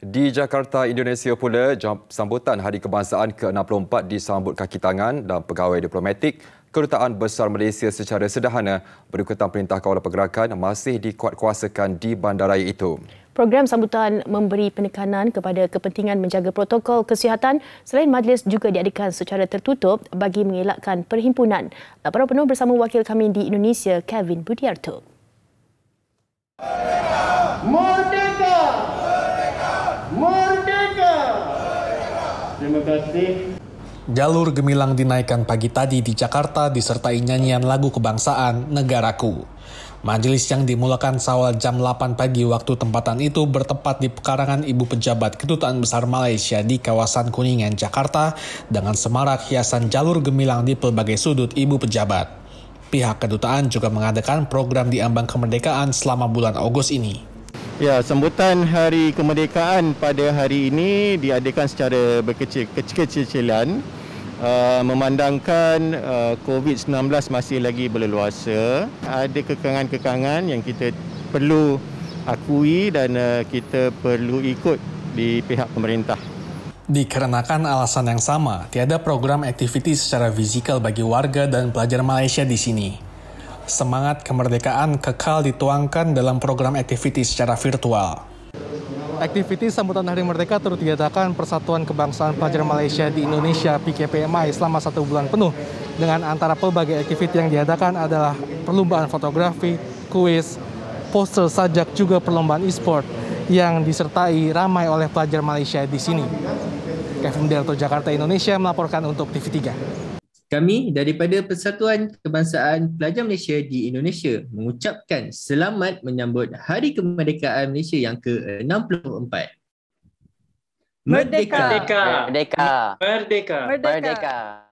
Di Jakarta, Indonesia pula, sambutan Hari Kebangsaan ke-64 disambut kaki tangan dan pegawai diplomatik. Kedutaan Besar Malaysia secara sederhana berikutan Perintah Kawalan Pergerakan masih dikuatkuasakan di bandaraya itu. Program sambutan memberi penekanan kepada kepentingan menjaga protokol kesihatan selain majlis juga diadakan secara tertutup bagi mengelakkan perhimpunan. Laporan penuh bersama wakil kami di Indonesia, Kevin Budiarto. Mereka! Terima kasih. Jalur gemilang dinaikkan pagi tadi di Jakarta disertai nyanyian lagu kebangsaan Negaraku. Majelis yang dimulakan sawal jam 8 pagi waktu tempatan itu bertempat di pekarangan Ibu Pejabat Kedutaan Besar Malaysia di kawasan Kuningan, Jakarta dengan semarak hiasan jalur gemilang di pelbagai sudut Ibu Pejabat. Pihak kedutaan juga mengadakan program di ambang kemerdekaan selama bulan Agustus ini. Ya, sambutan Hari Kemerdekaan pada hari ini diadakan secara berkecil-kecilan uh, memandangkan uh, COVID-19 masih lagi berleluasa. Ada kekangan-kekangan yang kita perlu akui dan uh, kita perlu ikut di pihak pemerintah. Dikarenakan alasan yang sama, tiada program aktiviti secara fizikal bagi warga dan pelajar Malaysia di sini. semangat kemerdekaan kekal dituangkan dalam program activity secara virtual. Aktiviti sambutan Hari Merdeka terus diadakan Persatuan Kebangsaan Pelajar Malaysia di Indonesia PKPMI selama satu bulan penuh dengan antara pelbagai aktiviti yang diadakan adalah perlombaan fotografi, kuis, poster sajak juga perlombaan e-sport yang disertai ramai oleh pelajar Malaysia di sini. Kevin Delto Jakarta Indonesia melaporkan untuk TV3. Kami daripada Persatuan Kebangsaan Pelajar Malaysia di Indonesia mengucapkan selamat menyambut Hari Kemerdekaan Malaysia yang ke-64. Merdeka. Merdeka. Merdeka. Merdeka. Merdeka. Merdeka.